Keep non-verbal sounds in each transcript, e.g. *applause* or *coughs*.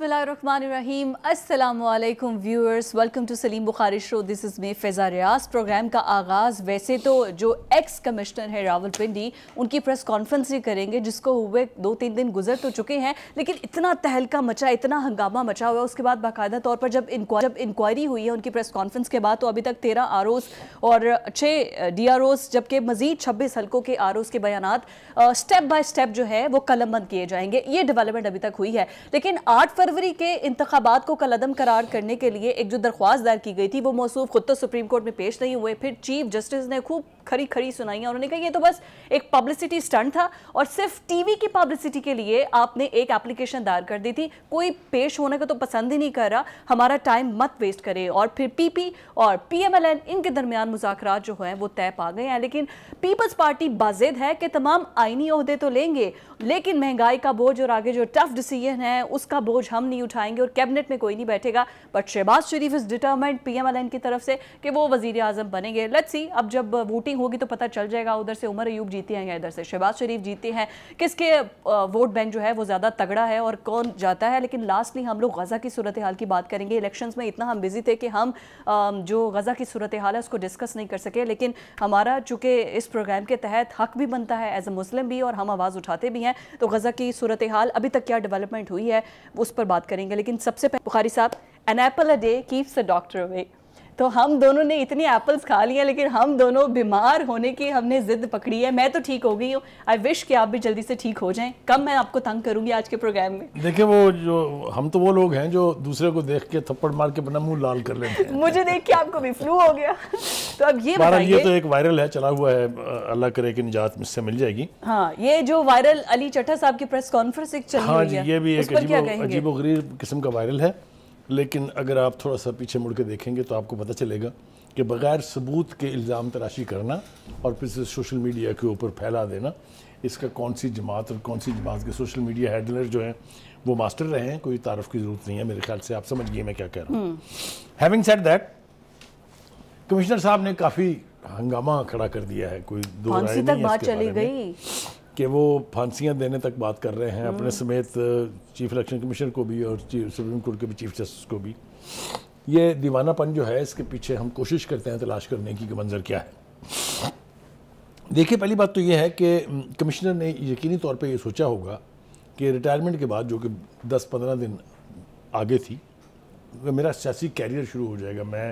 बसमीम असल viewers welcome to Saleem Bukhari show this is me Faiza Riaz program का आगाज़ वैसे तो जो एक्स कमिश्नर है रावलपिंडी उनकी प्रेस कॉन्फ्रेंस ही करेंगे जिसको हुए दो तीन दिन गुजर तो चुके हैं लेकिन इतना तहलका मचा इतना हंगामा मचा हुआ उसके बाद बाकायदा तौर पर जब इंक्वा जब इंक्वायरी हुई है उनकी प्रेस कॉन्फ्रेंस के बाद तो अभी तक तेरह आर और छः डी आर जबकि मज़ीद छब्बीस हल्कों के आर के बयान स्टेप बाई स्टेप जो है वो कलमबंद किए जाएंगे ये डेवलपमेंट अभी तक हुई है लेकिन आठ फरवरी के इंतबात को कलदम करार करने के लिए एक जो दरख्वास्त दायर की गई थी वो मौसू खुद तो सुप्रीम कोर्ट में पेश नहीं हुए फिर चीफ जस्टिस ने खूब खरी खरी सुनाई है उन्होंने कहा ये तो बस एक पब्लिसिटी स्टंट था और सिर्फ टीवी की पब्लिसिटी के लिए आपने एक एप्लीकेशन दायर कर दी थी कोई पेश होने का तो पसंद ही नहीं कर रहा हमारा टाइम मत वेस्ट करे और फिर पीपी और पीएमएलएन इनके दरमियान मुजाकर जो हैं वो तय पा गए हैं लेकिन पीपल्स पार्टी बाजिद है कि तमाम आइनी अहदे तो लेंगे लेकिन महंगाई का बोझ और आगे जो टफ डिसीजन है उसका बोझ हम नहीं उठाएंगे और कैबिनेट में कोई नहीं बैठेगा but Shehbaz Sharif is detriment PMLN की तरफ से कि वो वजीर आजम बनेंगे लेट्स सी अब जब वोटिंग वोटिंग होगी तो पता चल जाएगा उधर से उमर अयूब जीते हैं या इधर से शहबाज शरीफ जीते हैं किसके वोट बैंक जो है वो ज़्यादा तगड़ा है और कौन जाता है लेकिन लास्टली हम लोग गज़ा की सूरत हाल की बात करेंगे इलेक्शंस में इतना हम बिजी थे कि हम जो गज़ा की सूरत हाल है उसको डिस्कस नहीं कर सके लेकिन हमारा चूंकि इस प्रोग्राम के तहत हक भी बनता है एज ए मुस्लिम भी और हम आवाज़ उठाते भी हैं तो गज़ा की सूरत हाल अभी तक क्या डेवलपमेंट हुई है उस पर बात करेंगे लेकिन सबसे पहले बुखारी साहब an apple a day keeps a doctor away तो हम दोनों ने इतनी एप्पल्स खा लिया लेकिन हम दोनों बीमार होने की हमने ज़िद पकड़ी है मैं तो ठीक हो गई हूँ आई विश कि आप भी जल्दी से ठीक हो जाएं कम मैं आपको तंग करूँगी आज के प्रोग्राम में देखिए वो जो हम तो वो लोग हैं जो दूसरे को देख के थप्पड़ मार के अपना मुँह लाल कर लेते हैं मुझे देख के आपको भी फ्लू हो गया तो अब ये बताइए ये तो एक वायरल है चला हुआ है अल्लाह करे कि निजात मुझसे मिल जाएगी हाँ ये जो वायरल अली चटा साहब की प्रेस कॉन्फ्रेंस एक चल हाँ रही है ये भी एक अजीब अजीब किस्म का वायरल है लेकिन अगर आप थोड़ा सा पीछे मुड़ के देखेंगे तो आपको पता चलेगा कि बग़ैर सबूत के इल्ज़ाम तराशी करना और फिर से सोशल मीडिया के ऊपर फैला देना इसका कौन सी जमात और कौन सी जमात के सोशल मीडिया हैंडलर जो हैं वो मास्टर रहे हैं कोई तारफ़ की ज़रूरत नहीं है मेरे ख्याल से आप समझ गए मैं क्या कह रहा हूँ हैविंग सेट दैट कमिश्नर साहब ने काफ़ी हंगामा खड़ा कर दिया है कोई दो राय नहीं तक बात चली गई कि वो फांसियाँ देने तक बात कर रहे हैं हाँ। अपने समेत चीफ इलेक्शन कमीशन को भी और सुप्रीम कोर्ट के भी चीफ जस्टिस को भी ये दीवानापन जो है इसके पीछे हम कोशिश करते हैं तलाश करने की कि मंजर क्या है देखिए पहली बात तो ये है कि कमिश्नर ने यकीनी तौर पे ये सोचा होगा कि रिटायरमेंट के बाद जो कि 10-15 दिन आगे थी तो मेरा सियासी कैरियर शुरू हो जाएगा मैं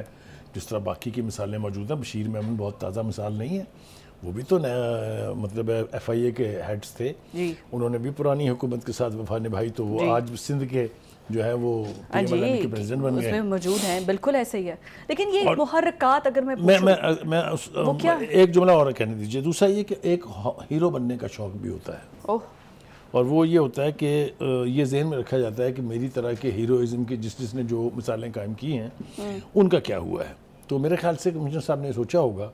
जिस तरह बाकी की मिसालें मौजूद हैं बशीर मेमन बहुत ताज़ा मिसाल नहीं है वो भी तो मतलब एफ आई ए के हेड्स थे उन्होंने भी पुरानी हुकूमत के साथ वफा निभाई तो वो आज सिंध के जो है वो हाँ के प्रेसिडेंट बन गए मौजूद हैं बिल्कुल ऐसे ही है लेकिन ये मुहरकत अगर मैं मैं मैं, मैं उस, एक जुमला और कहने दीजिए दूसरा ये कि एक हीरो बनने का शौक भी होता है ओह और वो ये होता है कि ये जहन में रखा जाता है कि मेरी तरह के हीरोइज्म की जिस जिसने जो मिसालें कायम की हैं हम्म। उनका क्या हुआ है तो मेरे ख्याल से कमिश्नर साहब ने सोचा होगा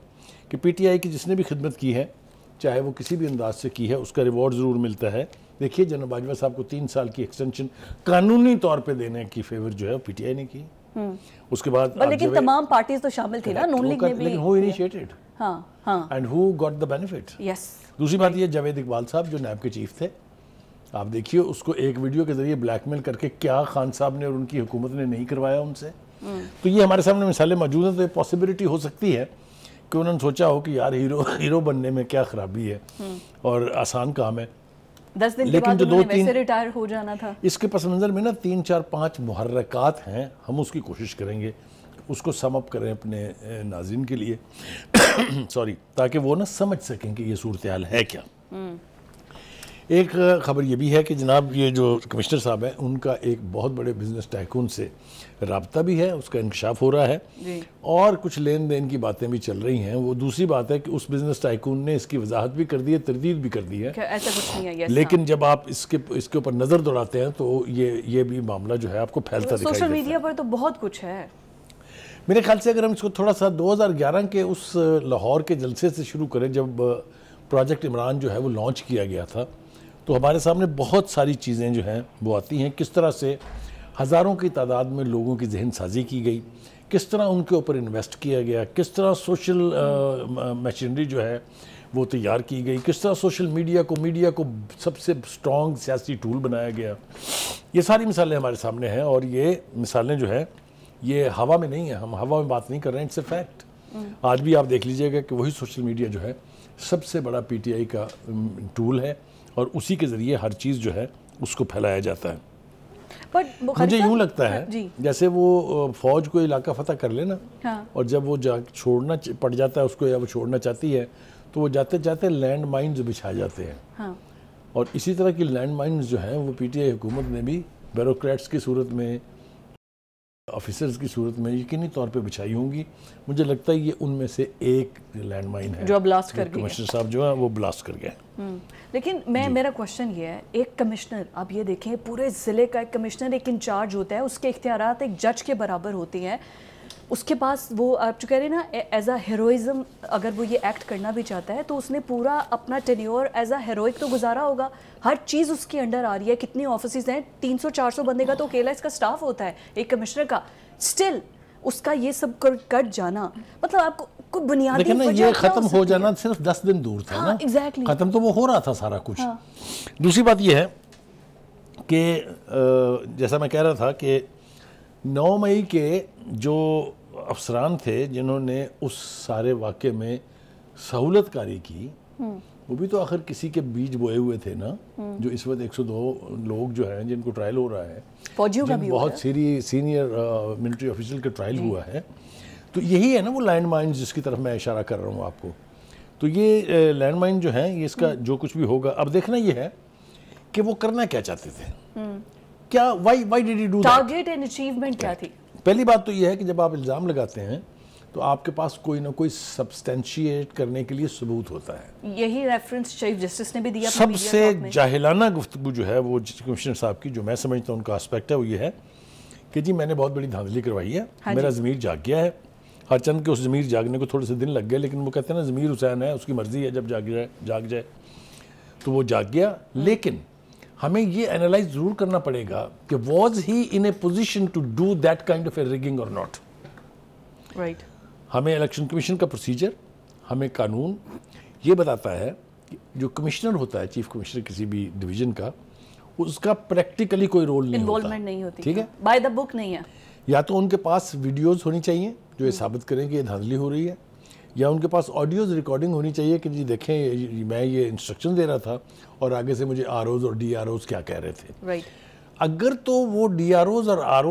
कि पीटीआई की जिसने भी खिदमत की है चाहे वो किसी भी अंदाज से की है उसका रिवॉर्ड ज़रूर मिलता है देखिए जनरल बाजवा साहब को तीन साल की एक्सटेंशन कानूनी तौर पर देने की फेवर जो है पीटीआई ने की हम्म। उसके बाद लेकिन तमाम पार्टी तो शामिल थी ना नून लीग भी initiated and who got the benefit yes दूसरी बात ये जावेद इकबाल साहब जो नैब के चीफ थे आप देखिए उसको एक वीडियो के जरिए ब्लैकमेल करके क्या खान साहब ने और उनकी हुकूमत ने नहीं करवाया उनसे हम्म। तो ये हमारे सामने मिसालें मौजूद हैं तो पॉसिबिलिटी हो सकती है कि उन्होंने सोचा हो कि यार हीरो हीरो बनने में क्या खराबी है हम्म। और आसान काम है दस दिन लेकिन जो दो तीन रिटायर हो जाना था इसके पस मंजर में ना तीन चार पाँच मुहर्रकात हैं हम उसकी कोशिश करेंगे उसको समअप करें अपने नाजिन के लिए सॉरी *coughs* ताकि वो ना समझ सकें कि ये सूरत हाल है क्या हम्म। एक खबर ये भी है कि जनाब ये जो कमिश्नर साहब हैं उनका एक बहुत बड़े बिजनेस टाइकून से रबता भी है उसका इंकशाफ हो रहा है और कुछ लेन देन की बातें भी चल रही हैं वो दूसरी बात है कि उस बिजनेस टाइकून ने इसकी वजाहत भी कर दी है तरदीद भी कर दी है ऐसा कुछ नहीं है लेकिन हाँ। जब आप इसके इसके ऊपर नज़र दौड़ाते हैं तो ये ये भी मामला जो है आपको फैलता सोशल मीडिया पर तो बहुत कुछ है मेरे ख्याल से अगर हम इसको थोड़ा सा दो के उस लाहौर के जलसे से शुरू करें जब प्रोजेक्ट इमरान जो है वो लॉन्च किया गया था तो हमारे सामने बहुत सारी चीज़ें जो हैं वो आती हैं किस तरह से हज़ारों की तादाद में लोगों की जहन साजी की गई किस तरह उनके ऊपर इन्वेस्ट किया गया किस तरह सोशल मशीनरी जो है वो तैयार की गई किस तरह सोशल मीडिया को मीडिया को सबसे स्ट्रॉन्ग सियासी टूल बनाया गया ये सारी मिसालें हमारे सामने हैं और ये मिसालें जो है ये हवा में नहीं है हम हवा में बात नहीं कर रहे हैं इट्स ए फैक्ट आज भी आप देख लीजिएगा कि वही सोशल मीडिया जो है सबसे बड़ा पीटीआई का टूल है और उसी के ज़रिए हर चीज़ जो है उसको फैलाया जाता है मुझे यूं लगता है हाँ, जैसे वो फौज को इलाका फतह कर लेना हाँ। और जब वो जा छोड़ना पड़ जाता है उसको या वो छोड़ना चाहती है तो वो जाते जाते लैंड माइन्स बिछा जाते हैं हाँ। और इसी तरह की लैंड माइन्स जो हैं वो पीटीआई हुकूमत ने भी ब्यूरोक्रेट्स की सूरत में ऑफिसर्स की सूरत में यकीनी तौर पे बिछाई होंगी मुझे लगता है ये उनमें से एक लैंड माइन है जो ब्लास्ट कर कमिश्नर साहब जो है वो ब्लास्ट कर गए हम्म। लेकिन मैं मेरा क्वेश्चन ये है एक कमिश्नर आप ये देखें पूरे ज़िले का एक कमिश्नर एक इंचार्ज होता है उसके इख्तियार एक जज के बराबर होती हैं उसके पास वो आप जो कह रहे हैं ना एज अ हीरोइज़म अगर वो ये एक्ट करना भी चाहता है तो उसने पूरा अपना टेन्योर एज अ हीरोइक तो गुजारा होगा हर चीज़ उसके अंडर आ रही है कितनी ऑफिस हैं 300-400 बंदे का तो अकेला इसका स्टाफ होता है एक कमिश्नर का स्टिल उसका ये सब कर कट जाना मतलब आपको कुछ बुनियादी ना ये ख़त्म हो जाना सिर्फ दस दिन दूर था हाँ, ना एग्जैक्टली ख़त्म तो वो हो रहा था सारा कुछ हाँ। दूसरी बात ये है कि जैसा मैं कह रहा था कि नौ मई के जो अफसरान थे जिन्होंने उस सारे वाक्य में सहूलत कारी की हम्म। वो भी तो आखिर किसी के बीज बोए हुए थे ना हम्म। जो इस वक्त 102 लोग जो हैं जिनको ट्रायल हो रहा है फौजियों का भी बहुत सीरी सीनियर मिलिट्री ऑफिसर का ट्रायल हुआ है तो यही है ना वो लैंड माइन जिसकी तरफ मैं इशारा कर रहा हूँ आपको तो ये लैंड uh, माइन जो है ये इसका हम्म। जो कुछ भी होगा अब देखना ये है कि वो करना क्या चाहते थे क्या why why did you do target and achievement क्या थी पहली बात तो यह है कि जब आप इल्ज़ाम लगाते हैं तो आपके पास कोई ना कोई सब्सटेंशिएट करने के लिए सबूत होता है यही रेफरेंस चीफ जस्टिस ने भी दिया सबसे जाहिलाना गुफ्तु जो है वो कमिश्नर साहब की जो मैं समझता हूँ उनका आस्पेक्ट है वो ये है कि जी मैंने बहुत बड़ी धांधली करवाई है हाँ मेरा ज़मीर जाग गया है हर चंद के उस ज़मीर जागने को थोड़े से दिन लग गए लेकिन वो कहते हैं ना ज़मीर हुसैन है उसकी मर्ज़ी है जब जाग जाए जाग जाए तो वो जाग गया लेकिन हमें ये एनालाइज जरूर करना पड़ेगा कि was he in a position to do that kind of a rigging और नॉट राइट हमें इलेक्शन कमीशन का प्रोसीजर हमें कानून ये बताता है कि जो कमिश्नर होता है चीफ कमिश्नर किसी भी डिवीजन का उसका प्रैक्टिकली कोई रोल नहीं होता नहीं होती ठीक है बाय द बुक नहीं है या तो उनके पास वीडियोस होनी चाहिए जो ये साबित करें कि ये धांधली हो रही है या उनके पास ऑडियोज रिकॉर्डिंग होनी चाहिए कि जी देखें मैं ये इंस्ट्रक्शन दे रहा था और आगे से मुझे आर और डी क्या कह रहे थे right. अगर तो वो डी और आर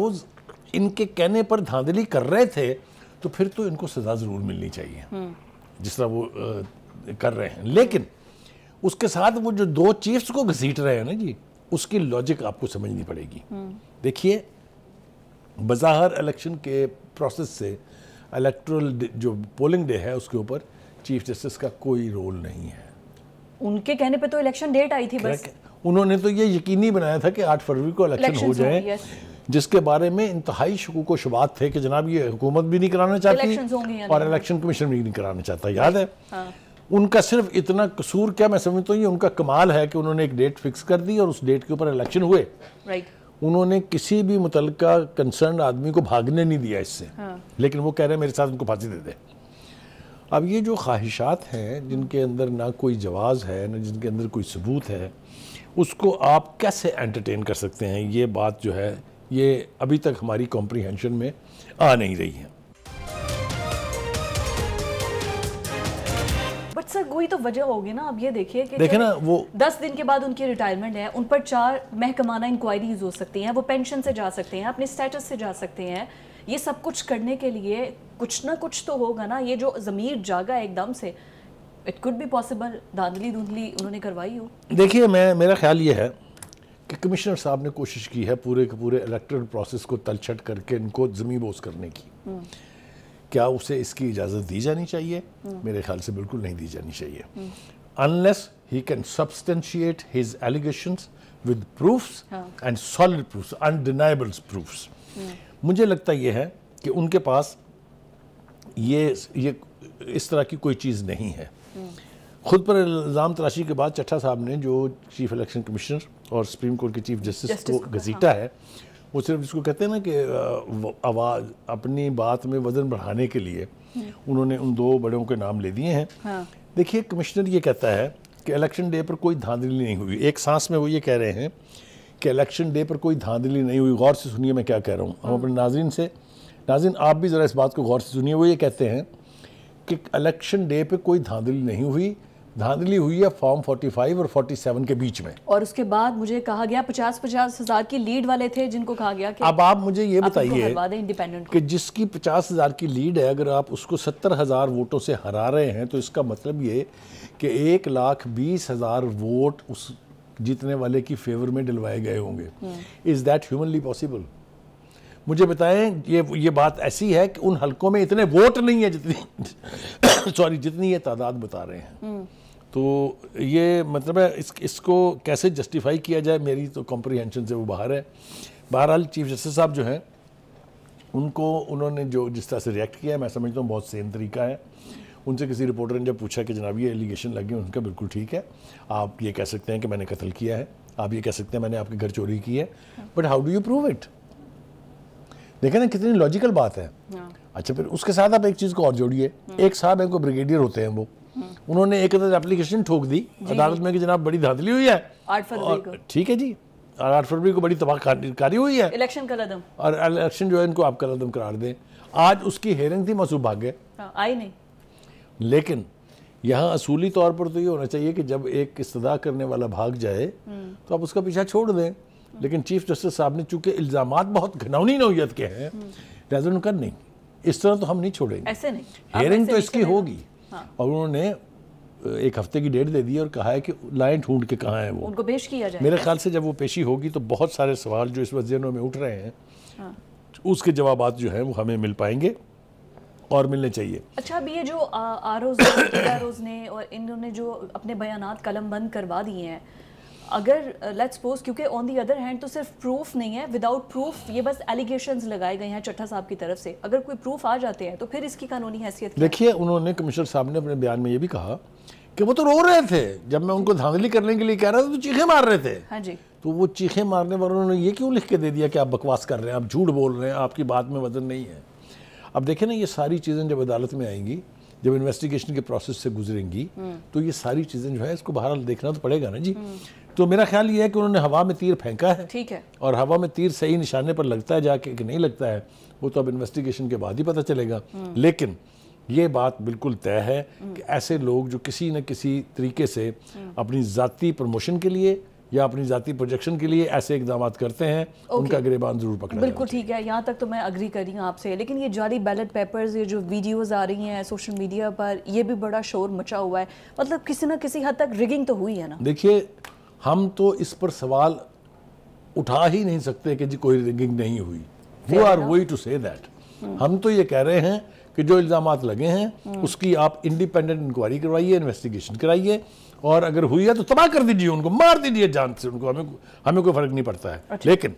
इनके कहने पर धांधली कर रहे थे तो फिर तो इनको सजा ज़रूर मिलनी चाहिए हम्म। जिस तरह वो आ, कर रहे हैं लेकिन उसके साथ वो जो दो चीफ्स को घसीट रहे हैं ना जी उसकी लॉजिक आपको समझनी पड़ेगी हम्म। देखिए बज़ाहर इलेक्शन के प्रोसेस से इलेक्ट्रल जो पोलिंग डे है उसके ऊपर चीफ जस्टिस का कोई रोल नहीं है उनके कहने पे तो इलेक्शन डेट आई थी बस उन्होंने तो ये यकीनी बनाया था कि 8 फरवरी को इलेक्शन हो जाए जिसके बारे में इंतहाई शकूक व शुबात थे कि जनाब ये हुकूमत भी नहीं कराना चाहती और इलेक्शन कमीशन भी नहीं कराना चाहता याद है हाँ। उनका सिर्फ इतना कसूर क्या मैं समझता हूँ ये उनका कमाल है कि उन्होंने एक डेट फिक्स कर दी और उस डेट के ऊपर इलेक्शन हुए राइट उन्होंने किसी भी मुतल कंसर्न आदमी को भागने नहीं दिया इससे हाँ। लेकिन वो कह रहे हैं मेरे साथ उनको फांसी दे दे अब ये जो ख्वाहिशात हैं जिनके अंदर ना कोई जवाज़ है ना जिनके अंदर कोई सबूत है उसको आप कैसे एंटरटेन कर सकते हैं ये बात जो है ये अभी तक हमारी कॉम्प्रीहेंशन में आ नहीं रही है सर वही तो वजह होगी ना अब ये देखिए कि देखे ना वो दस दिन के बाद उनकी रिटायरमेंट है उन पर चार महकमाना इंक्वायरीज हो सकती हैं वो पेंशन से जा सकते हैं अपने स्टेटस से जा सकते हैं ये सब कुछ करने के लिए कुछ ना कुछ तो होगा ना ये जो ज़मीर जागा एकदम से इट कुड भी पॉसिबल धांधली धुंधली उन्होंने करवाई हो देखिए मैं मेरा ख्याल ये है कि कमिश्नर साहब ने कोशिश की है पूरे के पूरे इलेक्ट्रल प्रोसेस को तलछट करके इनको जमीबोज करने की हम्म। क्या उसे इसकी इजाज़त दी जानी चाहिए हम्म। मेरे ख्याल से बिल्कुल नहीं दी जानी चाहिए unless he can substantiate his allegation with proofs and solid proofs undeniables proofs मुझे लगता यह है कि उनके पास ये ये इस तरह की कोई चीज़ नहीं है हम्म। खुद पर इल्ज़ाम तराशी के बाद चट्ठा साहब ने जो चीफ इलेक्शन कमिश्नर और सुप्रीम कोर्ट के चीफ जस्टिस को घसीटा हाँ। है वो सिर्फ जिसको कहते हैं ना कि आवाज़ अपनी बात में वजन बढ़ाने के लिए उन्होंने उन दो बड़ों के नाम ले दिए हैं हाँ। देखिए कमिश्नर ये कहता है कि इलेक्शन डे पर कोई धांधली नहीं हुई एक सांस में वो ये कह रहे हैं कि इलेक्शन डे पर कोई धांधली नहीं हुई गौर से सुनिए मैं क्या कह रहा हूँ हम हाँ। अपने नाजरन से नाजिन आप भी ज़रा इस बात को गौर से सुनिए वो ये कहते हैं कि इलेक्शन डे पर कोई धांधली नहीं हुई धांधली हुई है फॉर्म 45 और 47 के बीच में और उसके बाद मुझे कहा गया पचास पचास हजार की लीड वाले थे जिनको कहा गया कि अब आप मुझे ये बताइए इंडिपेंडेंट कि जिसकी पचास हजार की लीड है अगर आप उसको सत्तर हजार वोटों से हरा रहे हैं तो इसका मतलब ये कि एक लाख बीस हजार वोट उस जीतने वाले की फेवर में डलवाए गए होंगे इज़ दैट ह्यूमनली पॉसिबल मुझे बताएं ये ये बात ऐसी है कि उन हलकों में इतने वोट नहीं है जितनी सॉरी *coughs* जितनी ये तादाद बता रहे हैं हम्म। तो ये मतलब है इस इसको कैसे जस्टिफाई किया जाए मेरी तो कॉम्प्रीहेंशन से वो बाहर है बहरहाल चीफ जस्टिस साहब जो हैं उनको उन्होंने जो जिस तरह से रिएक्ट किया है मैं समझता हूँ बहुत सेम तरीका है उनसे किसी रिपोर्टर ने जब पूछा कि जनाब ये एलिगेशन लगे उनका बिल्कुल ठीक है आप ये कह सकते हैं कि मैंने कत्ल किया है आप ये कह सकते हैं मैंने आपके घर चोरी की है but how do you prove it देखें ना कितनी लॉजिकल बात है हाँ। अच्छा फिर उसके साथ आप एक चीज़ को और जोड़िए हाँ। एक साहब है को ब्रिगेडियर होते हैं वो उन्होंने एक एप्लीकेशन ठोक दी अदालत में कि जनाब बड़ी धांधली हुई है ठीक है जी आठ फरवरी को बड़ी तबाहकारी हुई है इलेक्शन का कदम और इलेक्शन जो है इनको आप कलदम करार दें आज उसकी हेयरिंग थी मसूब भाग्य हाँ, आई नहीं लेकिन यहाँ असूली तौर पर तो ये होना चाहिए कि जब एक इस्तदा करने वाला भाग जाए हम्म। तो आप उसका पीछा छोड़ दें लेकिन चीफ जस्टिस साहब ने चूंकि इल्ज़ाम बहुत घनौनी नौीयत के हैं लिहाजा हम्म। उनका नहीं इस तरह तो हम नहीं छोड़ेंगे ऐसे नहीं हेयरिंग तो इसकी होगी हाँ। और उन्होंने एक हफ्ते की डेट दे दी और कहा है कि लाइन ढूंढ के कहाँ है वो उनको पेश किया जाए मेरे ख्याल से जब वो पेशी होगी तो बहुत सारे सवाल जो इस वजह में उठ रहे हैं हाँ। उसके जवाब जो हैं वो हमें मिल पाएंगे और मिलने चाहिए अच्छा अब ये जो *coughs* आरोज ने और इन्होंने जो अपने बयान कलम बंद करवा दिए हैं अगर लेट्स सपोज क्योंकि ऑन दी अदर हैंड तो सिर्फ प्रूफ नहीं है विदाउट प्रूफ ये बस एलिगेशन लगाए गए हैं चट्ठा साहब की तरफ से अगर कोई प्रूफ आ जाते हैं तो फिर इसकी कानूनी हैसियत देखिए है? उन्होंने कमिश्नर साहब ने अपने बयान में ये भी कहा कि वो तो रो रहे थे जब मैं उनको धांधली करने के लिए कह रहा था तो चीखे मार रहे थे हाँ जी तो वो चीखे मारने वालों ने ये क्यों लिख के दे दिया कि आप बकवास कर रहे हैं आप झूठ बोल रहे हैं आपकी बात में वजन नहीं है अब देखें ना ये सारी चीज़ें जब अदालत में आएंगी जब इन्वेस्टिगेशन के प्रोसेस से गुजरेंगी हम्म। तो ये सारी चीज़ें जो है इसको बहरहाल देखना तो पड़ेगा ना जी हम्म। तो मेरा ख्याल ये है कि उन्होंने हवा में तीर फेंका है ठीक है और हवा में तीर सही निशाने पर लगता है जाके कि नहीं लगता है वो तो अब इन्वेस्टिगेशन के बाद ही पता चलेगा हम्म। लेकिन ये बात बिल्कुल तय है हम्म। कि ऐसे लोग जो किसी न किसी तरीके से हम्म। अपनी ज़ाती प्रमोशन के लिए या अपनी जाति प्रोजेक्शन के लिए ऐसे इकदाम करते हैं okay. उनका गिरबान जरूर पकड़ा बिल्कुल ठीक है यहाँ तक तो मैं अग्री करी हूँ आपसे लेकिन ये जाली बैलेट पेपर्स ये जो वीडियोस आ रही हैं सोशल मीडिया पर ये भी बड़ा शोर मचा हुआ है मतलब किसी ना किसी हद तक रिगिंग तो हुई है ना देखिए हम तो इस पर सवाल उठा ही नहीं सकते कि जी कोई रिगिंग नहीं हुई वो आर वो टू से दैट हम तो ये कह रहे हैं कि जो इल्ज़ाम लगे हैं हम्म। उसकी आप इंडिपेंडेंट इंक्वायरी करवाइए इन्वेस्टिगेशन कराइए और अगर हुई है तो तबाह कर दीजिए उनको मार दीजिए जान से उनको हमें हमें कोई फ़र्क नहीं पड़ता है अच्छा। लेकिन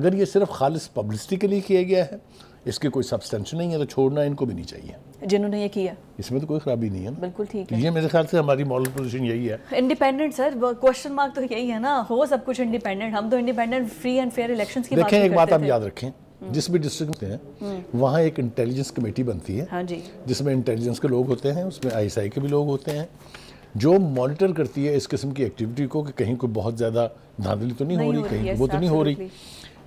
अगर ये सिर्फ खालिश पब्लिसिटी के लिए किया गया है इसके कोई सब्सटेंस नहीं है तो छोड़ना इनको भी नहीं चाहिए जिन्होंने ये किया इसमें तो कोई खराबी नहीं है ना बिल्कुल ठीक है ये मेरे ख्याल से हमारी मॉरल पोजीशन यही है इंडिपेंडेंट सर क्वेश्चन मार्क तो यही है ना हो सब कुछ इंडिपेंडेंट हम तो independent free and fair elections की देखें एक बात आप याद रखें हम्म। जिस भी डिस्ट्रिक्ट में हम्म। है वहाँ एक इंटेलिजेंस कमेटी बनती है हाँ जी जिसमें इंटेलिजेंस के लोग होते हैं उसमें आई के भी लोग होते हैं जो मॉनिटर करती है इस किस्म की एक्टिविटी को कि कहीं कोई बहुत ज़्यादा धांधली तो नहीं हो रही कहीं वो तो नहीं हो रही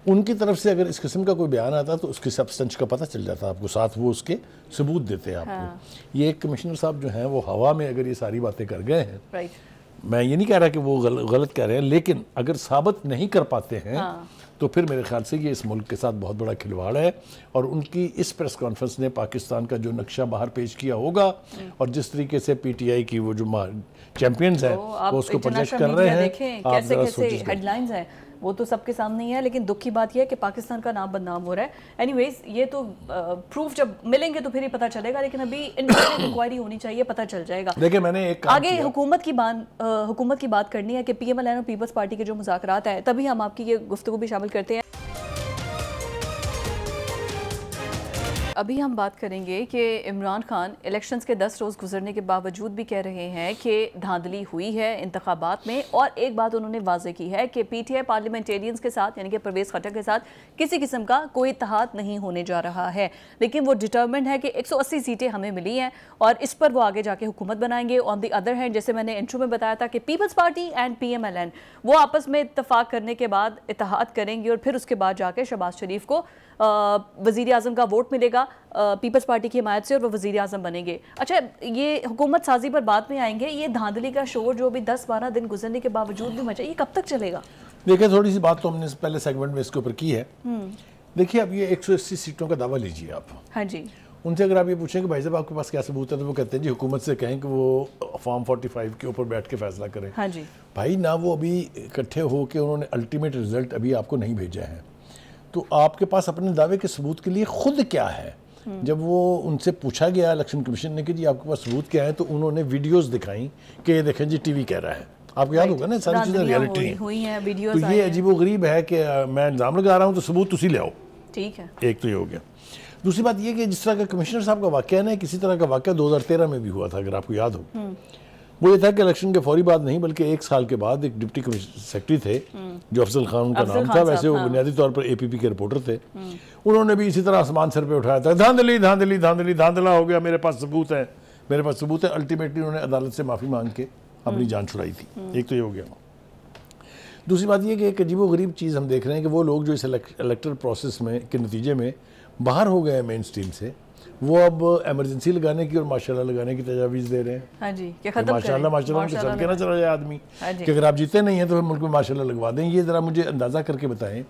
उनकी तरफ से अगर इस किस्म का कोई बयान आता तो उसकी सब्सटेंस का पता चल जाता आपको साथ वो उसके सबूत देते हैं आपको हाँ। ये कमिश्नर साहब जो हैं वो हवा में अगर ये सारी बातें कर गए हैं मैं ये नहीं कह रहा कि वो गल, गलत कह रहे हैं लेकिन अगर साबित नहीं कर पाते हैं हाँ। तो फिर मेरे ख्याल से ये इस मुल्क के साथ बहुत बड़ा खिलवाड़ है और उनकी इस प्रेस कॉन्फ्रेंस ने पाकिस्तान का जो नक्शा बाहर पेश किया होगा हम्म। और जिस तरीके से पीटीआई की वो जो चैंपियंस है तो वो उसको प्रदर्श कर रहे हैं वो तो सबके सामने ही है लेकिन दुख की बात यह है कि पाकिस्तान का नाम बदनाम हो रहा है एनीवेज ये तो प्रूफ जब मिलेंगे तो फिर ही पता चलेगा लेकिन अभी इंक्वायरी होनी चाहिए पता चल जाएगा देखिए मैंने एक आगे हुकूमत की बात हुकूमत की बात करनी है कि पी एम एल एन और पीपल्स पार्टी के जो मुजाकर है तभी हम आपकी ये गुफ्तु भी शामिल करते हैं अभी हम बात करेंगे कि इमरान खान इलेक्शंस के दस रोज़ गुजरने के बावजूद भी कह रहे हैं कि धांधली हुई है इंतबात में और एक बात उन्होंने वाजे की है कि पी टी आई पार्लियामेंटेरियंस के साथ यानी कि परवेज खट्टर के साथ किसी किस्म का कोई इतहाद नहीं होने जा रहा है लेकिन वो डिटर्मेंट है कि एक सौ अस्सी सीटें हमें मिली हैं और इस पर वो आगे जाके हुकूमत बनाएंगे ऑन दी अदर हैंड जैसे मैंने इंट्रो में बताया था कि people's party and P M L N वो आपस में इतफाक़ करने के बाद इतहाद करेंगे और फिर उसके बाद जाके शबाज शरीफ को वजीर अजम का वोट मिलेगा पीपल्स पार्टी की हिमायत से और वह वजी अजम बनेंगे अच्छा ये हुकूमत साजी पर बाद में आएंगे ये धांधली का शोर जो भी दस बारह दिन गुजरने के बावजूद भी मचा ये कब तक चलेगा देखिए थोड़ी सी बात तो हमने पहले सेगमेंट में इसके ऊपर की है हम्म। देखिए अब ये 180 सीटों का दावा लीजिए आप हाँ जी उनसे अगर आप ये पूछें कि भाई साहब आपके पास क्या सबूत है तो वो कहते हैं जी हुकूमत से कहें कि वो फॉर्म 45 के ऊपर बैठ के फैसला करें हाँ जी भाई ना वो अभी इकट्ठे हो के उन्होंने अल्टीमेट रिजल्ट अभी आपको नहीं भेजा है तो आपके पास अपने दावे के सबूत के लिए खुद क्या है जब वो उनसे पूछा गया इलेक्शन कमीशन ने कि जी आपके पास सबूत क्या है तो उन्होंने वीडियोस दिखाई कि ये देखें जी टीवी कह रहा है आपको याद होगा ना सारी चीज़ें रियलिटी हुई, है हैं तो ये अजीब गरीब है कि मैं इल्ज़ाम लगा रहा हूँ तो सबूत उसी ले आओ ठीक है एक तो ये हो गया दूसरी बात ये कि जिस तरह का कमिश्नर साहब का वाक्य है ना किसी तरह का वाक्य 2013 में भी हुआ था अगर आपको याद हो हम्म। वो ये था कि इलेक्शन के फौरी बाद नहीं बल्कि एक साल के बाद एक डिप्टी सेक्रेटरी थे जो अफजल खान उनका नाम था वैसे वो हाँ। बुनियादी तौर पर एपीपी के रिपोर्टर थे हम्म। उन्होंने भी इसी तरह आसमान सर पे उठाया था धांधली धांधली धांधली धांधला हो गया मेरे पास सबूत है मेरे पास सबूत है अल्टीमेटली उन्होंने अदालत से माफ़ी मांग के अपनी हम्म। जान छुड़ाई थी हम्म। एक तो ये हो गया दूसरी बात यह कि एक अजीब गरीब चीज़ हम देख रहे हैं कि वो लोग जो इस इलेक्टर प्रोसेस में के नतीजे में बाहर हो गए हैं मेन स्ट्रीम से वो अब एमरजेंसी लगाने की और माशाल्लाह लगाने की तजावीज़ दे रहे हैं हाँ जी माशाल्लाह माशाल्लाह ना चला जाए आदमी हाँ कि अगर आप जीते नहीं हैं तो फिर मुल्क में माशाल्लाह लगवा दें ये ज़रा मुझे अंदाज़ा करके बताएं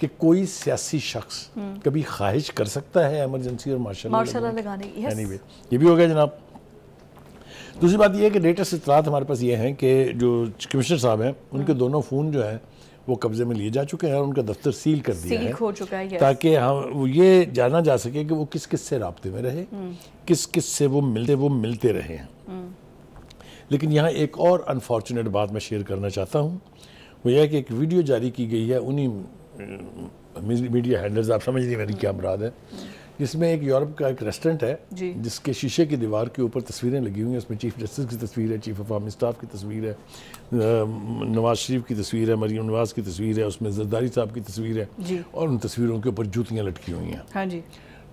कि कोई सियासी शख्स हम्म। कभी ख्वाहिश कर सकता है एमरजेंसी और माशाल्लाह की ये भी हो गया जनाब दूसरी बात यह है कि लेटेस्ट इतलात हमारे पास ये हैं कि जो कमिश्नर साहब हैं उनके हाँ। दोनों फ़ोन जो है वो कब्जे में लिए जा चुके हैं और उनका दफ्तर सील कर दिया सील है हो चुका है ताकि हम ये जाना जा सके कि वो किस किस से रबते में रहे हम्म। किस किस से वो मिलते वो मिलते रहे हैं हम्म। लेकिन यहाँ एक और अनफॉर्चुनेट बात मैं शेयर करना चाहता हूँ वो यह कि एक वीडियो जारी की गई है उन्हीं मीडिया हैंडल्स आप समझ नहीं मेरी क्या मराद हम्म। है जिसमें एक यूरोप का एक रेस्टोरेंट है जिसके शीशे की दीवार के ऊपर तस्वीरें लगी हुई हैं उसमें चीफ जस्टिस की तस्वीर है चीफ ऑफ आर्मी स्टाफ की तस्वीर है नवाज शरीफ की तस्वीर है मरीम नवाज की तस्वीर है उसमें जरदारी साहब की तस्वीर है और उन तस्वीरों के ऊपर जूतियाँ लटकी हुई हैं हाँ जी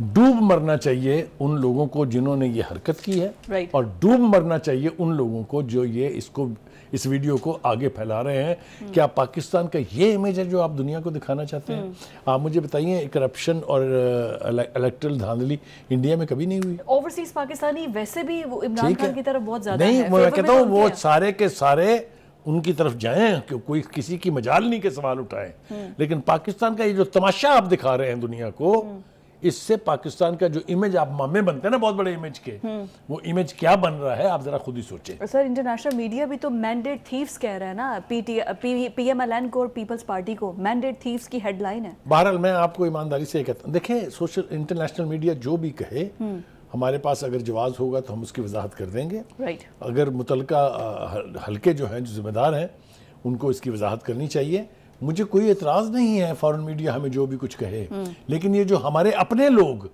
डूब मरना चाहिए उन लोगों को जिन्होंने ये हरकत की है और डूब मरना चाहिए उन लोगों को जो ये इसको इस वीडियो को आगे फैला रहे हैं क्या पाकिस्तान का ये इमेज है जो आप दुनिया को दिखाना चाहते हैं हम्म। आप मुझे बताइए करप्शन और इलेक्ट्रल धांधली इंडिया में कभी नहीं हुई ओवरसीज पाकिस्तानी वैसे भी इमरान खान की तरफ बहुत ज्यादा नहीं मैं कहता हूँ तो वो सारे के सारे उनकी तरफ जाएं कि कोई किसी की मजाल नहीं के सवाल उठाएं हम्म। लेकिन पाकिस्तान का ये जो तमाशा आप दिखा रहे हैं दुनिया को हम्म। इससे पाकिस्तान का जो इमेज आप मामे बनते हैं ना बहुत बड़े इमेज के हम्म। वो इमेज क्या बन रहा है आप जरा खुद ही सोचे सर इंटरनेशनल मीडिया भी तो मैंडेट थीव्स कह रहे हैं ना पीटी पीएमएलएन को और पीपल्स पार्टी को मैंडेट थीव्स की हेडलाइन है बहरहाल मैं आपको ईमानदारी से कहता हूँ देखे सोशल इंटरनेशनल मीडिया जो भी कहे हम्म। हमारे पास अगर जवाब होगा तो हम उसकी वजाहत कर देंगे राइट अगर मुतलका हल्के जो हैं जो जिम्मेदार हैं उनको इसकी वजाहत करनी चाहिए मुझे कोई एतराज़ नहीं है फॉरेन मीडिया हमें जो भी कुछ कहे लेकिन ये जो हमारे अपने लोग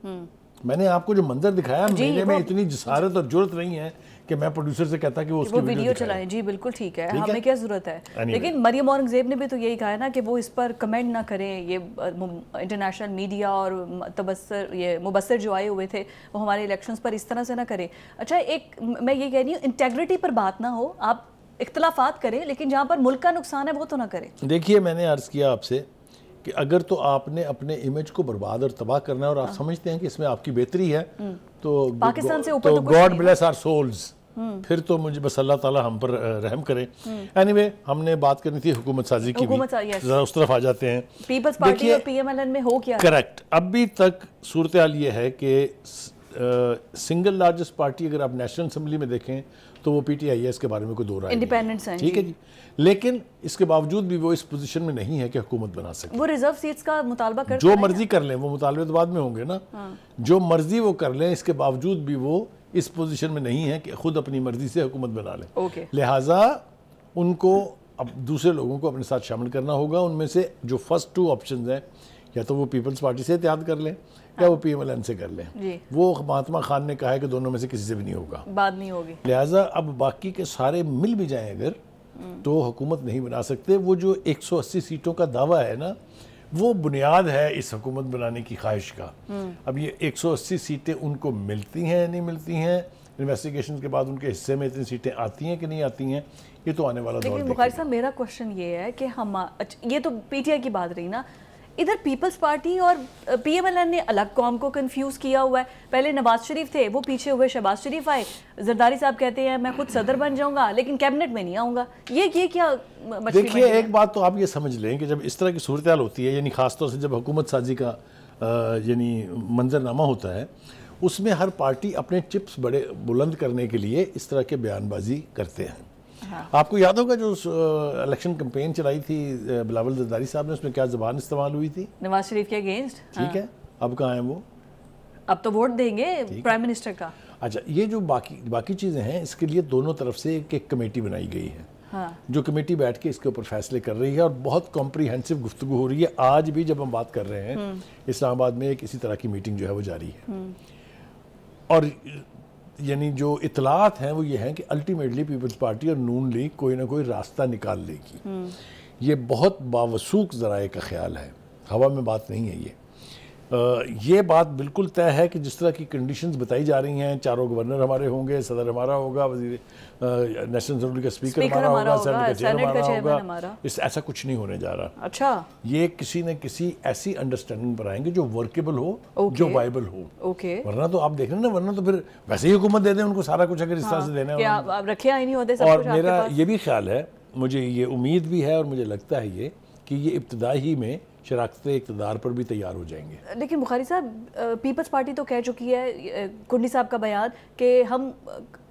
मैंने आपको जो मंजर दिखाया मेरे में इतनी जसारत और जरूरत नहीं है कि मैं प्रोड्यूसर से कहता कि वो उसकी वो वीडियो चलाएं जी बिल्कुल ठीक है ठीक हमें है? क्या ज़रूरत है anyway. लेकिन मरियम औरंगजेब ने भी तो यही कहा है ना कि वो इस पर कमेंट ना करें ये इंटरनेशनल मीडिया और तबसर ये मुबसर जो आए हुए थे वो हमारे इलेक्शंस पर इस तरह से ना करें अच्छा एक मैं ये कह रही हूँ इंटेग्रिटी पर बात ना हो आप इख्तलाफात करें लेकिन जहाँ पर मुल्क का नुकसान है वो तो ना करें देखिए मैंने अर्ज़ किया आपसे कि अगर तो आपने अपने इमेज को बर्बाद और तबाह करना है और आप हाँ। समझते हैं कि इसमें आपकी बेहतरी है हम्म। तो पाकिस्तान से ऊपर तो गॉड ब्लेस आर सोल्स फिर तो मुझे बस अल्लाह ताला हम पर रहम करें एनीवे हम्म। anyway, हमने बात करनी थी हुकूमत साजी की हुकुमत भी जरा उस तरफ आ जाते हैं पीपल्स पार्टी और पीएमएलएन में हो क्या करेक्ट अभी तक सूरत हाल ये है कि सिंगल लार्जेस्ट पार्टी अगर आप नेशनल असम्बली में देखें तो वो पीटीआईएस के बारे में कोई दो राय इंडिपेंडेंट है ठीक है जी लेकिन इसके बावजूद भी वो इस पोजीशन में नहीं है कि हुकूमत बना सके वो रिजर्व सीट्स का मुतालबा कर जो मर्जी कर लें वो मुतालबे तो बाद में होंगे ना हाँ। जो मर्जी वो कर लें इसके बावजूद भी वो इस पोजीशन में नहीं है कि खुद अपनी मर्जी से हुकूमत बना लें लिहाजा उनको अब दूसरे लोगों को अपने साथ शामिल करना होगा उनमें से जो फर्स्ट टू ऑप्शन हैं या तो वो पीपल्स पार्टी से एहतियात कर लें या वो पी एम एल एन से कर लें वो महात्मा खान ने कहा है कि दोनों में से किसी से भी नहीं होगा बात नहीं होगी लिहाजा अब बाकी के सारे मिल भी जाएं अगर तो हुकूमत नहीं बना सकते वो जो 180 सीटों का दावा है ना वो बुनियाद है इस हुकूमत बनाने की ख्वाहिश का अब ये 180 सीटें उनको मिलती हैं नहीं मिलती हैं इन्वेस्टिगेशन के बाद उनके हिस्से में इतनी सीटें आती हैं कि नहीं आती हैं ये तो आने वाला दौर लेकिन मेरा क्वेश्चन ये है कि हम अच्छा, ये तो पीटीआई की बात रही ना इधर पीपल्स पार्टी और पीएमएलएन ने अलग कौम को कंफ्यूज किया हुआ है पहले नवाज शरीफ थे वो पीछे हुए शहबाज शरीफ आए जरदारी साहब कहते हैं मैं खुद सदर बन जाऊंगा लेकिन कैबिनेट में नहीं आऊंगा ये ये क्या देखिए एक बात तो आप ये समझ लें कि जब इस तरह की सूरत होती है यानी खासतौर से जब हुकूमत साजी का यानी मंजरनामा होता है उसमें हर पार्टी अपने चिप्स बड़े बुलंद करने के लिए इस तरह के बयानबाजी करते हैं अच्छा। आपको याद होगा जो इलेक्शन कैंपेन चलाई थी बिलावल जरदारी साहब ने उसमें क्या जबान इस्तेमाल हुई थी नवाज शरीफ के अगेंस्ट ठीक है हाँ। अब कहा है वो अब तो वोट देंगे प्राइम मिनिस्टर का अच्छा ये जो बाकी बाकी चीज़ें हैं इसके लिए दोनों तरफ से एक एक कमेटी बनाई गई है हाँ। जो कमेटी बैठ के इसके ऊपर फैसले कर रही है और बहुत कॉम्प्रीहेंसिव गुफ्तु हो रही है आज भी जब हम बात कर रहे हैं हम्म। इस्लामाबाद में एक इसी तरह की मीटिंग जो है वो जारी है हम्म। और यानी जो इतलात हैं वो ये हैं कि अल्टीमेटली पीपल्स पार्टी और नून लीग कोई ना कोई रास्ता निकाल लेगी हम्म। ये बहुत बावसूक ज़राए का ख्याल है हवा में बात नहीं है ये ये बात बिल्कुल तय है कि जिस तरह की कंडीशंस बताई जा रही हैं चारों गवर्नर हमारे होंगे सदर हमारा होगा वजीर नेशनल का स्पीकर हमारा होगा सेनेट का चेयरमैन होगा इस ऐसा कुछ नहीं होने जा रहा अच्छा ये किसी न किसी ऐसी अंडरस्टैंडिंग पर आएंगे जो वर्केबल हो okay. जो वाइबल हो ओके okay. वरना तो आप देख रहे ना वरना तो फिर वैसे ही हुकूमत दे दें उनको सारा कुछ अगर इस तरह से हाँ, देना है नहीं होते और मेरा ये भी ख्याल है मुझे ये उम्मीद भी है और मुझे लगता है ये कि ये इब्तदाई में शराखत इकतदार पर भी तैयार हो जाएंगे लेकिन बुखारी साहब पीपल्स पार्टी तो कह चुकी है कुंडी साहब का बयान कि हम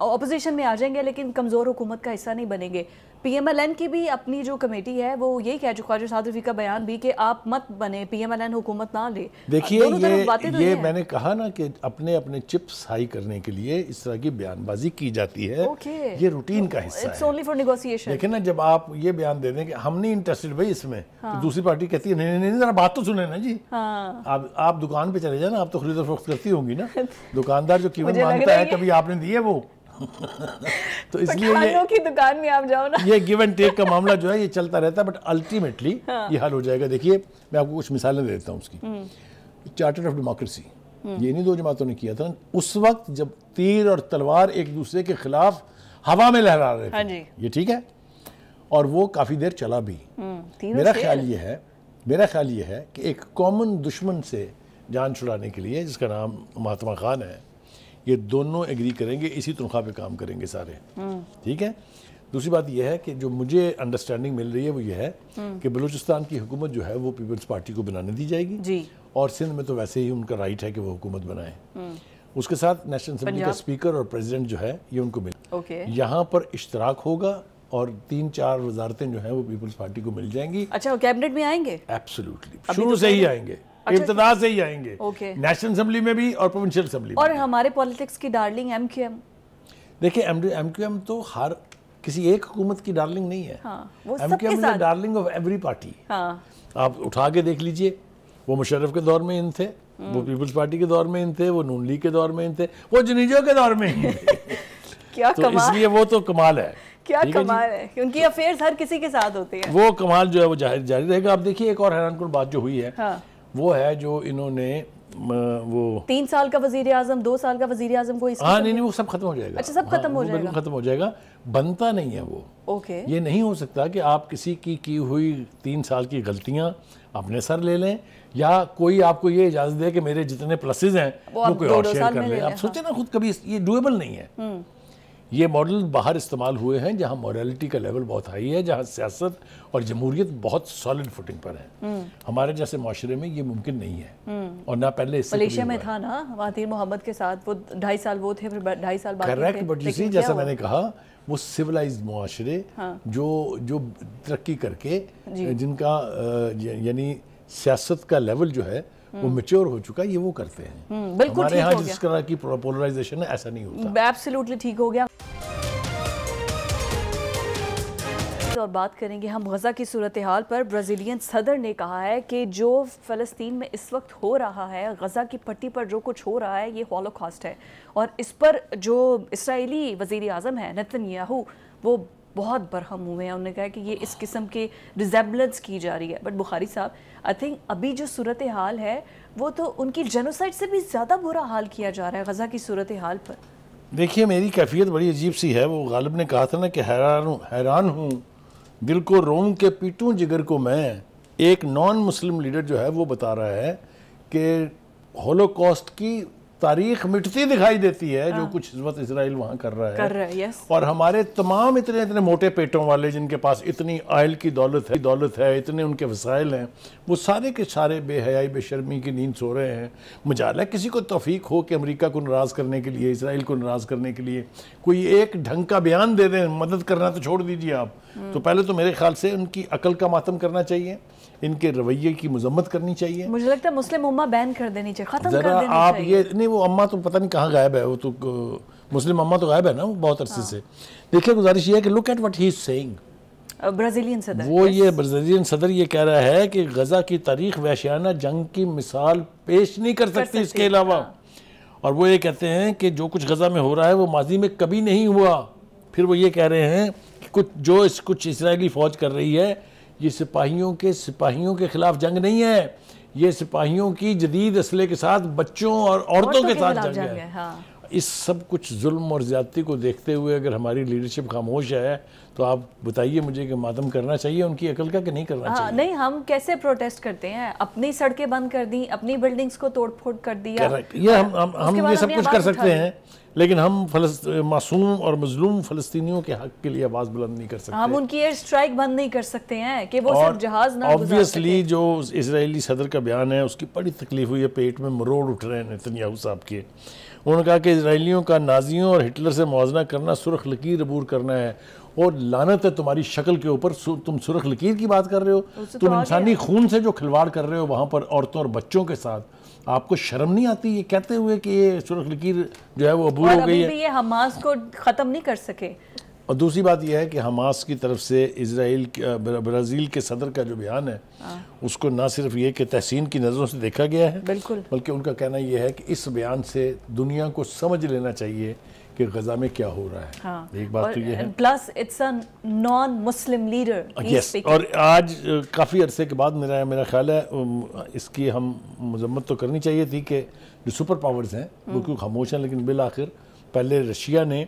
अपोजिशन में आ जाएंगे लेकिन कमज़ोर हुकूमत का हिस्सा नहीं बनेंगे पीएमएलएन की भी अपनी जो कमेटी है वो यही कह चुका जो साधुवी का बयान भी कि आप मत बने पीएमएलएन हुकूमत ना ले देखिए ये तो ये मैंने कहा ना कि अपने अपने चिप्स हाई करने के लिए इस तरह की बयानबाजी की जाती है okay. ये रूटीन तो, का हिस्सा इट्स ओनली फॉर नेगोशिएशन लेकिन ना जब आप ये बयान दे दें कि हम नहीं इंटरेस्टेड भाई इसमें तो हाँ. तो दूसरी पार्टी कहती है नहीं नहीं जरा बात तो सुने ना जी हाँ। आप आप दुकान पे चले जाए ना आप तो खरीदो फरोख्त करती होंगी ना *laughs* दुकानदार जो कीमत मांगता है कभी आपने दी है वो *laughs* तो इसलिए ये की दुकान में आप जाओ ना ये गिव एंड टेक का मामला जो है ये चलता रहता है बट अल्टीमेटली हाँ। ये हल हो जाएगा देखिए मैं आपको कुछ मिसालें दे देता हूँ उसकी चार्टर ऑफ डेमोक्रेसी ये नहीं दो जमातों ने किया था उस वक्त जब तीर और तलवार एक दूसरे के खिलाफ हवा में लहरा रहे थे हाँ ये ठीक है और वो काफ़ी देर चला भी हम्म, मेरा ख्याल ये है मेरा ख्याल ये है कि एक कॉमन दुश्मन से जान छुड़ाने के लिए जिसका नाम महात्मा खान है ये दोनों एग्री करेंगे इसी तनख्वाह पे काम करेंगे सारे ठीक है दूसरी बात यह है कि जो मुझे अंडरस्टैंडिंग मिल रही है वो ये है कि बलूचिस्तान की हुकूमत जो है वो पीपल्स पार्टी को बनाने दी जाएगी जी। और सिंध में तो वैसे ही उनका राइट है कि वो हुकूमत बनाए हम्म। उसके साथ नेशनल असम्बली का स्पीकर और प्रेसिडेंट जो है ये उनको मिले यहाँ पर इश्तराक होगा और तीन चार वजारतें जो है वो पीपल्स पार्टी को मिल जाएंगी अच्छा कैबिनेट में आएंगे एब्सोल्युटली शुरू तो से ही आएंगे अच्छा, इब्तदा अच्छा। से ही आएंगे नेशनल असम्बली में भी और प्रोविंशियल असम्बली और हमारे पॉलिटिक्स की डार्लिंग एम क्यू एम देखिए एम क्यू एम तो हर किसी एक हुकूमत की डार्लिंग नहीं है M Q M is darling of every party आप उठा के देख लीजिए वो मुशर्रफ के दौर में इन थे हम्म। वो पीपल्स पार्टी के दौर में इन थे वो नून लीग के दौर में इन थे वो जुनीजो के दौर में ही *laughs* क्या तो इसलिए वो तो कमाल है क्या कमाल है क्योंकि अफेयर्स तो हर किसी के साथ होते हैं वो कमाल जो है वो जाहिर जारी रहेगा आप देखिए एक और हैरान कन बात जो हुई है हाँ। वो है जो इन्होंने वो तीन साल का वजीर आजम दो साल का वजीर आजम को हाँ नहीं नहीं वो सब खत्म हो जाएगा अच्छा सब खत्म हाँ, हो जाएगा खत्म हो जाएगा बनता नहीं है वो ओके ये नहीं हो सकता कि आप किसी की की हुई तीन साल की गलतियां अपने सर ले लें या कोई आपको ये इजाजत दे कि मेरे जितने प्लसेज हैं वो कोई और शेयर कर लें आप सोचे हाँ। ना खुद कभी ये डुएबल नहीं है हम्म। ये मॉडल बाहर इस्तेमाल हुए हैं जहाँ मॉरलिटी का लेवल बहुत हाई है जहाँ सियासत और जमहूरियत बहुत सॉलिड फुटिंग पर है हम्म। हमारे जैसे माशरे में ये मुमकिन नहीं है हम्म। और ना पहले मलेशिया में था ना वातिर मोहम्मद के साथ वो ढाई साल वो थे फिर ढाई साल करेक्ट बट यू जैसा मैंने कहा वो सिविलाइज माशरे हाँ। जो जो तरक्की करके जिनका यानी सियासत का लेवल जो है वो मेच्योर हम्म। हो चुका है ये वो करते हैं हम्म, बिल्कुल हमारे यहाँ जिस तरह की पोलराइजेशन है ऐसा नहीं होता एब्सोल्युटली ठीक हो गया और बात करेंगे हम गज़ा की सूरत हाल पर ब्राज़ीलियन सदर ने कहा है कि जो फ़लस्तीन में इस वक्त हो रहा है गज़ा की पट्टी पर जो कुछ हो रहा है ये हॉलोकास्ट है और इस पर जो इसराइली वजीर अजम है नतन याहू वो बहुत बरहम हुए हैं उन्होंने कहा कि ये इस किस्म के रिजेबलेंस की जा रही है बट बुखारी साहब आई थिंक अभी जो सूरत हाल है वो तो उनकी जेनोसाइड से भी ज़्यादा बुरा हाल किया जा रहा है गज़ा की सूरत हाल पर देखिए मेरी कैफियत बड़ी अजीब सी है वो गालिब ने कहा था ना कि हैरान हूँ हैरान हूँ दिल को रोम के पीटूँ जिगर को मैं एक नॉन मुस्लिम लीडर जो है वो बता रहा है कि होलोकॉस्ट की तारीख मिटती दिखाई देती है जो हाँ। कुछ इस वक्त इसराइल वहाँ कर रहा है कर रहा है यस और हमारे तमाम इतने इतने मोटे पेटों वाले जिनके पास इतनी आयल की दौलत है दौलत है इतने उनके वसाइल हैं वो सारे के सारे बेहयाई बेशर्मी की नींद सो रहे हैं मजाला किसी को तोफीक हो कि अमरीका को नाराज़ करने के लिए इसराइल को नाराज़ करने के लिए कोई एक ढंग का बयान दे दें मदद करना तो छोड़ दीजिए आप हम्म। तो पहले तो मेरे ख्याल से उनकी अकल का मातम करना चाहिए इनके रवैये की मजम्मत करनी चाहिए मुझे लगता है मुस्लिम उम्मा बैन कर देनी चाहिए खत्म कर देनी आप चाहिए। ये नहीं वो अम्मा तो पता नहीं कहाँ गायब है वो तो मुस्लिम अम्मा तो गायब है ना वो बहुत अरसे हाँ। से देखिए गुजारिश ये है कि look at what he saying Brazilian सदर वो yes. ये ब्राज़ीलियन सदर ये कह रहा है कि गज़ा की तारीख वैशाना जंग की मिसाल पेश नहीं कर सकती, इसके अलावा हाँ। और वो ये कहते हैं कि जो कुछ गज़ा में हो रहा है वो माजी में कभी नहीं हुआ फिर वो ये कह रहे हैं कि कुछ जो इस कुछ इसराइली फ़ौज कर रही है ये सिपाहियों के सिपाहियों के खिलाफ जंग नहीं है ये सिपाहियों की जदीद असले के साथ बच्चों और औरतों के साथ जंग है हाँ। इस सब कुछ जुल्म और ज़्यादती को देखते हुए अगर हमारी लीडरशिप खामोश है तो आप बताइए मुझे कि मातम करना चाहिए उनकी अकल का कि नहीं करना हाँ, चाहिए नहीं हम कैसे प्रोटेस्ट करते हैं अपनी सड़कें बंद कर दी अपनी बिल्डिंग्स को तोड़ फोड़ कर दिया ये हम हम, हम ये सब कुछ कर सकते हैं लेकिन हम मासूम और मजलूम फलस्तियों के हक के लिए आवाज बुलंद नहीं कर सकते हम उनकी एयर स्ट्राइक बंद नहीं कर सकते हैं कि वो सिर्फ जहाज ना ऑब्वियसली जो इसराइली सदर का बयान है उसकी बड़ी तकलीफ हुई है पेट में मरोड़ उठ रहे हैं नितिन साहब के उन्होंने कहा कि इसराइलियों का नाजियों और हिटलर से मुजना करना सुरख लकीर अबूर करना है और लानत है तुम्हारी शक्ल के ऊपर तुम सुरख लकीर की बात कर रहे हो तो तुम इंसानी खून से जो खिलवाड़ कर रहे हो वहाँ पर औरतों और बच्चों के साथ आपको शर्म नहीं आती ये कहते हुए कि ये सुरख लकीर जो है वो अबूर हो गई है ये हमास को ख़त्म नहीं कर सके और दूसरी बात यह है कि हमास की तरफ से इसराइल ब्राज़ील के सदर का जो बयान है हाँ। उसको ना सिर्फ ये कि तहसीन की नज़रों से देखा गया है बिल्कुल बल्कि उनका कहना यह है कि इस बयान से दुनिया को समझ लेना चाहिए कि गजा में क्या हो रहा है हाँ, एक बात तो यह है plus it's a non Muslim leader yes और आज काफ़ी अरसे के बाद मेरा मेरा ख्याल है इसकी हम मजम्मत तो करनी चाहिए थी कि जो सुपर पावर्स हैं वो हम्म। क्यों खामोश हैं लेकिन बिल आखिर पहले रशिया ने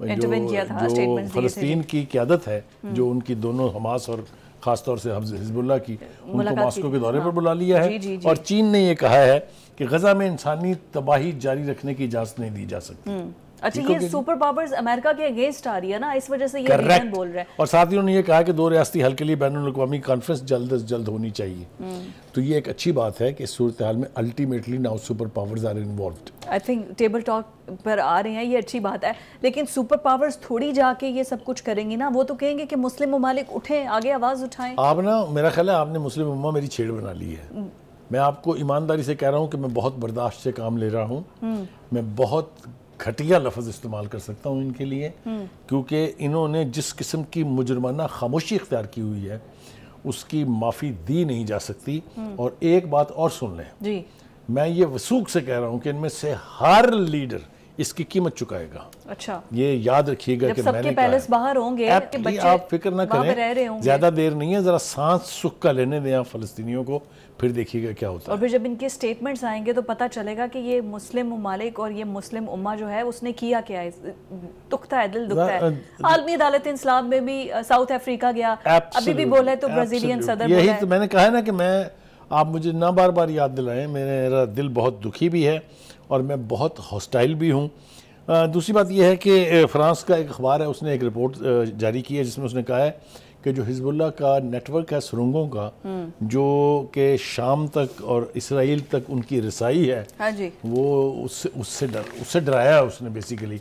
जो फलस्तीन की क्यादत है हम्म। जो उनकी दोनों हमास और खासतौर से हिजबुल्ला की उनको मॉस्को के दौरे पर बुला हाँ। लिया है और चीन ने ये कहा है कि गजा में इंसानी तबाही जारी रखने की इजाज़त नहीं दी जा सकती हम्म। अच्छा ये सुपर पावर्स अमेरिका के अगेंस्ट आ रही है ना इस वजह से ये रीजन बोल रहे हैं और साथ ही उन्होंने ये कहा कि दो रियाती हल के लिए बैन अवी कॉन्फ्रेंस जल्द अज जल्द होनी चाहिए हम्म। तो ये एक अच्छी बात है कि सूरत हाल में ultimately now super powers are involve I think table talk पर आ रहे हैं ये अच्छी बात है लेकिन सुपर पावर्स थोड़ी जाके ये सब कुछ करेंगे ना वो तो कहेंगे कि मुस्लिम ममालिक उठें आगे आवाज़ उठाएं आप ना मेरा ख्याल है आपने मुस्लिम ममा मेरी छेड़ बना ली है हम्म। मैं आपको ईमानदारी से कह रहा हूँ कि मैं बहुत बर्दाश्त से काम ले रहा हूँ हम्म। मैं बहुत घटिया लफ्ज़ इस्तेमाल कर सकता हूँ इनके लिए क्योंकि इन्होंने जिस किस्म की मुजरमाना खामोशी इख्तियार की हुई है उसकी माफ़ी दी नहीं जा सकती और एक बात और सुन लें जी मैं ये वसूख से कह रहा हूँ कि इनमें से हर लीडर इसकी कीमत चुकाएगा अच्छा ये याद रखिएगा कि मैंने पैलेस बाहर होंगे आप फिक्र ना करें ज्यादा देर नहीं है जरा सांस सुख का लेने दें आप फलस्तियों को फिर देखिएगा क्या होता है और फिर जब इनके स्टेटमेंट्स आएंगे तो पता चलेगा कि ये मुस्लिम ममालिक और ये मुस्लिम उम्मा जो है उसने किया क्या है दुखता है दिल दुखता है हाँ, आलमी अदालत इस्लाम में भी साउथ अफ्रीका गया अभी भी बोला है तो ब्राजीलियन सदर यही तो मैंने कहा है ना कि मैं आप मुझे ना बार बार याद दिलाएं मेरा दिल बहुत दुखी भी है और मैं बहुत हॉस्टाइल भी हूँ दूसरी बात यह है कि फ्रांस का एक अखबार है उसने एक रिपोर्ट जारी की है जिसमें उसने कहा है कि जो हिजबुल्ला का नेटवर्क है सुरंगों का हम्म। जो कि शाम तक और इसराइल तक उनकी रसाई है हाँ जी। वो उससे उससे डर उससे डराया है उसने बेसिकली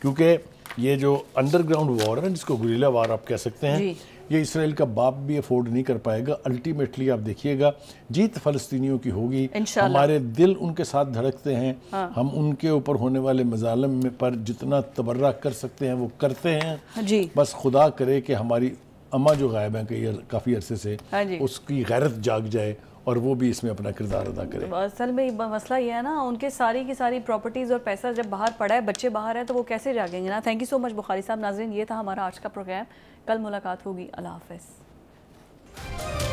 क्योंकि ये जो अंडरग्राउंड वॉर है जिसको गुरीला वार आप कह सकते हैं ये इसराइल का बाप भी अफोर्ड नहीं कर पाएगा अल्टीमेटली आप देखिएगा जीत फलस्तीनियों की होगी हमारे दिल उनके साथ धड़कते हैं हाँ। हम उनके ऊपर होने वाले मजालम में पर जितना तबर्रा कर सकते हैं वो करते हैं हाँ जी। बस खुदा करे कि हमारी अम्मा जो गायब है कई काफ़ी अरसे से हाँ उसकी गैरत जाग जाए और वो भी इसमें अपना किरदार अदा करें तो असल में मसला ये है ना उनके सारी की सारी प्रॉपर्टीज़ और पैसा जब बाहर पड़ा है बच्चे बाहर हैं तो वो कैसे जागेंगे ना thank you so much Bukhari साहब नाजरन ये था हमारा आज का प्रोग्राम कल मुलाकात होगी अल्लाह हाफिज़